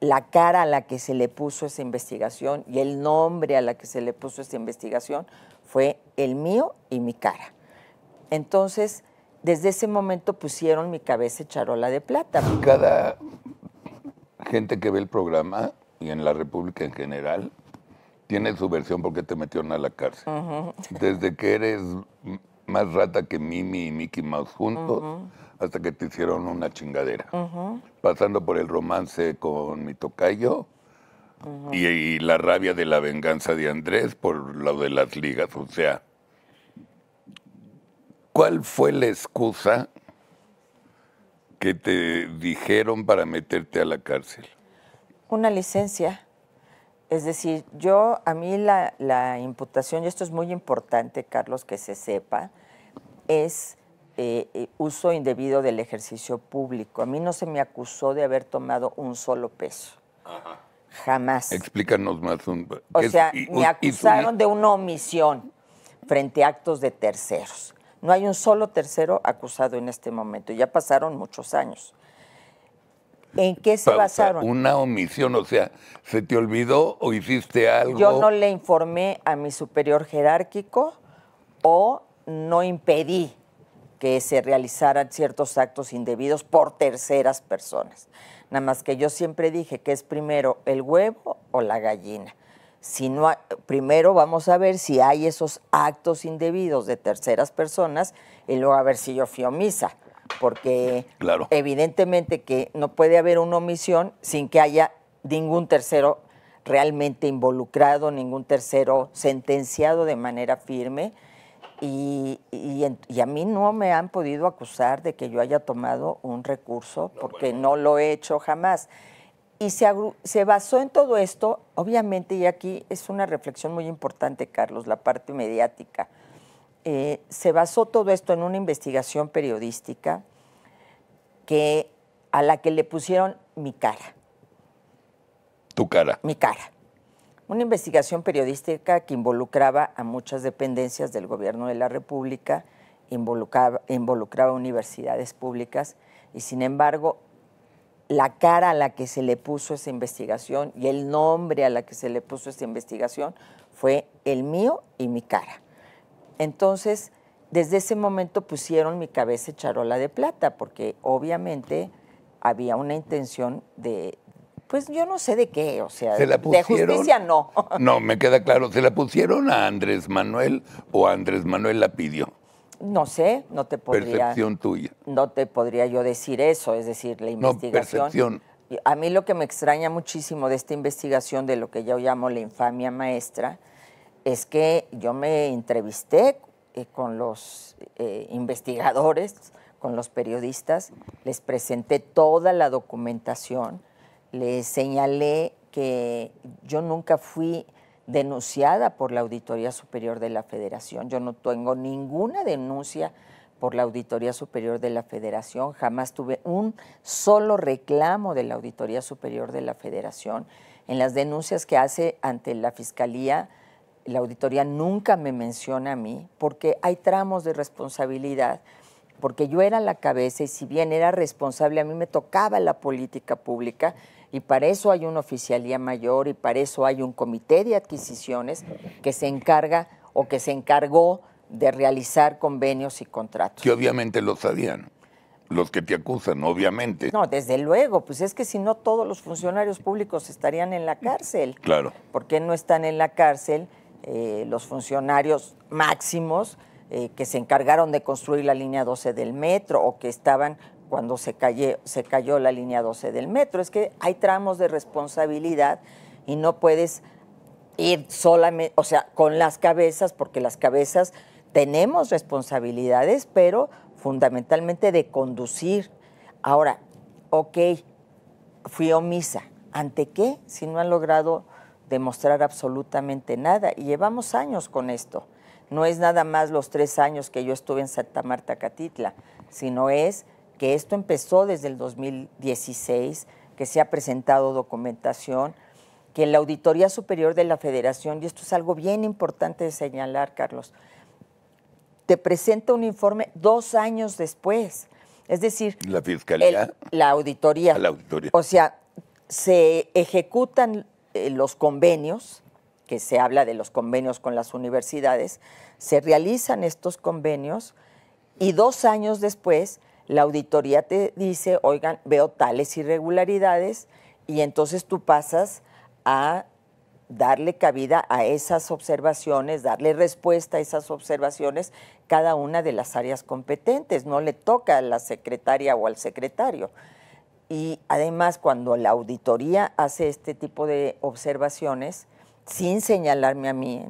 la cara a la que se le puso esa investigación y el nombre a la que se le puso esa investigación fue el mío y mi cara. Entonces, desde ese momento pusieron mi cabeza charola de plata. Cada gente que ve el programa y en la República en general tiene su versión porque te metieron a la cárcel. Desde que eres más rata que Mimi y Mickey Mouse juntos, hasta que te hicieron una chingadera. Pasando por el romance con mi tocayo y, la rabia de la venganza de Andrés por lo de las ligas. O sea, ¿cuál fue la excusa que te dijeron para meterte a la cárcel? Una licencia. Es decir, yo, a mí la, imputación, y esto es muy importante, Carlos, que se sepa, es eh, eh, uso indebido del ejercicio público. A mí no se me acusó de haber tomado un solo peso. Jamás. Explícanos más. Un, o sea, me acusaron de una omisión frente a actos de terceros. No hay un solo tercero acusado en este momento. Ya pasaron muchos años. ¿En qué se basaron? Una omisión, o sea, ¿se te olvidó o hiciste algo? Yo no le informé a mi superior jerárquico o no impedí que se realizaran ciertos actos indebidos por terceras personas. Nada más que yo siempre dije que es primero el huevo o la gallina. Si primero vamos a ver si hay esos actos indebidos de terceras personas y luego a ver si yo fui omisa porque evidentemente que no puede haber una omisión sin que haya ningún tercero realmente involucrado, ningún tercero sentenciado de manera firme. Y, a mí no me han podido acusar de que yo haya tomado un recurso porque no, lo he hecho jamás. Y se, se, basó en todo esto, obviamente, y aquí es una reflexión muy importante, Carlos, la parte mediática. Eh, se basó todo esto en una investigación periodística a la que le pusieron mi cara. Tu cara. Mi cara. Una investigación periodística que involucraba a muchas dependencias del gobierno de la República, involucraba, involucraba universidades públicas y sin embargo la cara a la que se le puso esa investigación y el nombre a la que se le puso esa investigación fue el mío y mi cara. Entonces, desde ese momento pusieron mi cabeza charola de plata, porque obviamente había una intención de, pues yo no sé de qué, o sea, de justicia no. No, me queda claro, ¿se la pusieron a Andrés Manuel o Andrés Manuel la pidió? No sé, no te podría. Percepción tuya. No te podría yo decir eso, es decir, la investigación. No, percepción. A mí lo que me extraña muchísimo de esta investigación de lo que yo llamo la infamia maestra es que yo me entrevisté eh, con los eh, investigadores, con los periodistas, les presenté toda la documentación, les señalé que yo nunca fui denunciada por la Auditoría Superior de la Federación, yo no tengo ninguna denuncia por la Auditoría Superior de la Federación, jamás tuve un solo reclamo de la Auditoría Superior de la Federación. En las denuncias que hace ante la Fiscalía, la auditoría nunca me menciona a mí porque hay tramos de responsabilidad, porque yo era la cabeza y si bien era responsable, a mí me tocaba la política pública y para eso hay una oficialía mayor y para eso hay un comité de adquisiciones que se encarga o que se encargó de realizar convenios y contratos. Que obviamente lo sabían los que te acusan, obviamente. No, desde luego, pues es que si no todos los funcionarios públicos estarían en la cárcel. Claro. ¿Por qué no están en la cárcel? Eh, los funcionarios máximos eh, que se encargaron de construir la línea 12 del metro o que estaban cuando se, cayó, se cayó la línea 12 del metro. Es que hay tramos de responsabilidad y no puedes ir solamente, o sea, con las cabezas, porque las cabezas tenemos responsabilidades, pero fundamentalmente de conducir. Ahora, ok, fui omisa. ¿Ante qué? Si no han logrado demostrar absolutamente nada. Y llevamos años con esto. No es nada más los tres años que yo estuve en Santa Marta Catitla, sino es que esto empezó desde el 2016, que se ha presentado documentación, que la Auditoría Superior de la Federación, y esto es algo bien importante de señalar, Carlos, te presenta un informe dos años después. Es decir, la fiscalía. la, auditoría. la auditoría. O sea, se ejecutan eh, los convenios, que se habla de los convenios con las universidades, se realizan estos convenios y dos años después la auditoría te dice, oigan, veo tales irregularidades y entonces tú pasas a darle cabida a esas observaciones, darle respuesta a esas observaciones, cada una de las áreas competentes. No le toca a la secretaria o al secretario. Y además, cuando la auditoría hace este tipo de observaciones, sin señalarme a mí,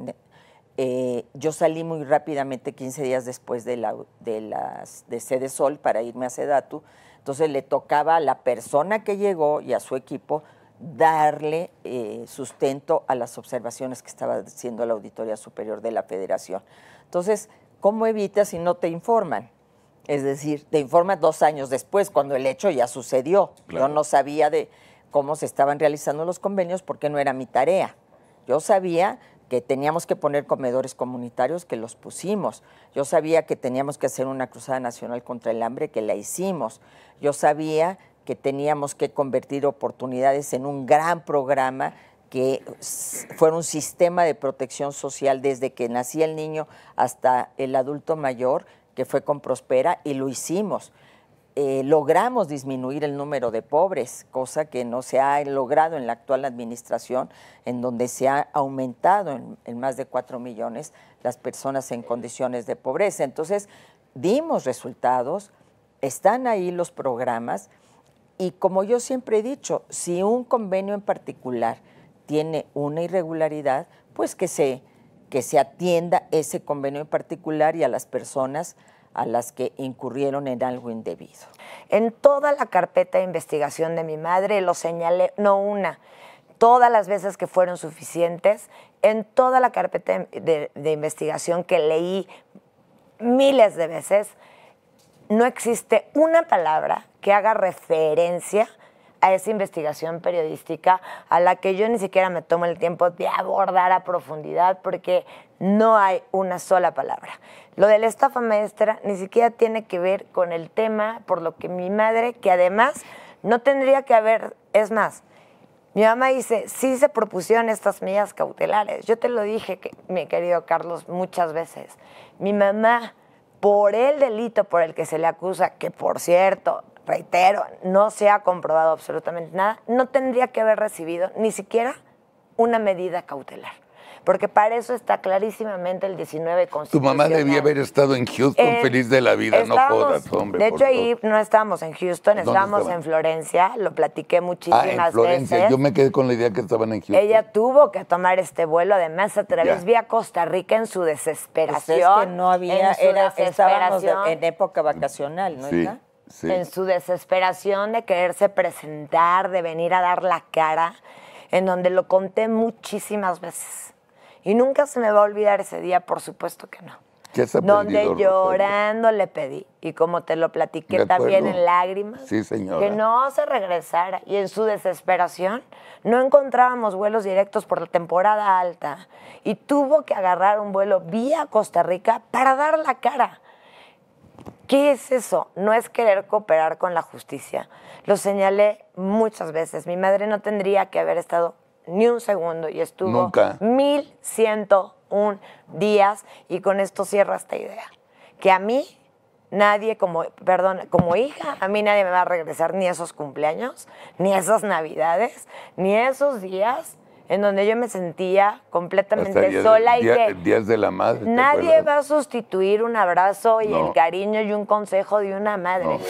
eh, yo salí muy rápidamente 15 días después de, la, Sede Sol para irme a Sedatu. Entonces le tocaba a la persona que llegó y a su equipo darle eh, sustento a las observaciones que estaba haciendo la Auditoría Superior de la Federación. Entonces, ¿cómo evitas si no te informan? Es decir, te informa dos años después, cuando el hecho ya sucedió. Yo no sabía de cómo se estaban realizando los convenios porque no era mi tarea. Yo sabía que teníamos que poner comedores comunitarios, que los pusimos. Yo sabía que teníamos que hacer una cruzada nacional contra el hambre, que la hicimos. Yo sabía que teníamos que convertir oportunidades en un gran programa que fuera un sistema de protección social desde que nacía el niño hasta el adulto mayor que fue con Prospera, y lo hicimos. Eh, logramos disminuir el número de pobres, cosa que no se ha logrado en la actual administración, en donde se ha aumentado en, en más de 4 millones las personas en condiciones de pobreza. Entonces, dimos resultados, están ahí los programas, y como yo siempre he dicho, si un convenio en particular tiene una irregularidad, pues que se que se atienda ese convenio en particular y a las personas a las que incurrieron en algo indebido. En toda la carpeta de investigación de mi madre lo señalé, no una, todas las veces que fueron suficientes, en toda la carpeta de, de investigación que leí miles de veces, no existe una palabra que haga referencia a esa investigación periodística a la que yo ni siquiera me tomo el tiempo de abordar a profundidad porque no hay una sola palabra. Lo de la estafa maestra ni siquiera tiene que ver con el tema, por lo que mi madre, que además no tendría que haber, es más, mi mamá dice, sí se propusieron estas medidas cautelares. Yo te lo dije, que, mi querido Carlos, muchas veces. Mi mamá, por el delito por el que se le acusa, que por cierto, reitero, no se ha comprobado absolutamente nada, no tendría que haber recibido ni siquiera una medida cautelar. Porque para eso está clarísimamente el 19 Constitucional. Tu mamá debía haber estado en Houston eh, feliz de la vida, no jodas, hombre. De hecho, ahí no estábamos en Houston, estábamos en Florencia, lo platiqué muchísimas veces. ah, en Florencia. Yo me quedé con la idea que estaban en Houston. Ella tuvo que tomar este vuelo, además a través vía Costa Rica en su desesperación. Pues es que no había, era, en época vacacional, ¿no? Sí en su desesperación de quererse presentar, de venir a dar la cara, en donde lo conté muchísimas veces. Y nunca se me va a olvidar ese día, por supuesto que no. ¿Qué se donde llorando le pedí, y como te lo platiqué también en lágrimas, que no se regresara. Y en su desesperación no encontrábamos vuelos directos por la temporada alta y tuvo que agarrar un vuelo vía Costa Rica para dar la cara ¿Qué es eso? No es querer cooperar con la justicia. Lo señalé muchas veces. Mi madre no tendría que haber estado ni un segundo y estuvo ciento 1101 días y con esto cierra esta idea. Que a mí nadie como, perdón, como hija, a mí nadie me va a regresar ni esos cumpleaños, ni esas navidades, ni esos días, en donde yo me sentía completamente sola y que de la madre. Nadie va a sustituir un abrazo y el cariño y un consejo de una madre.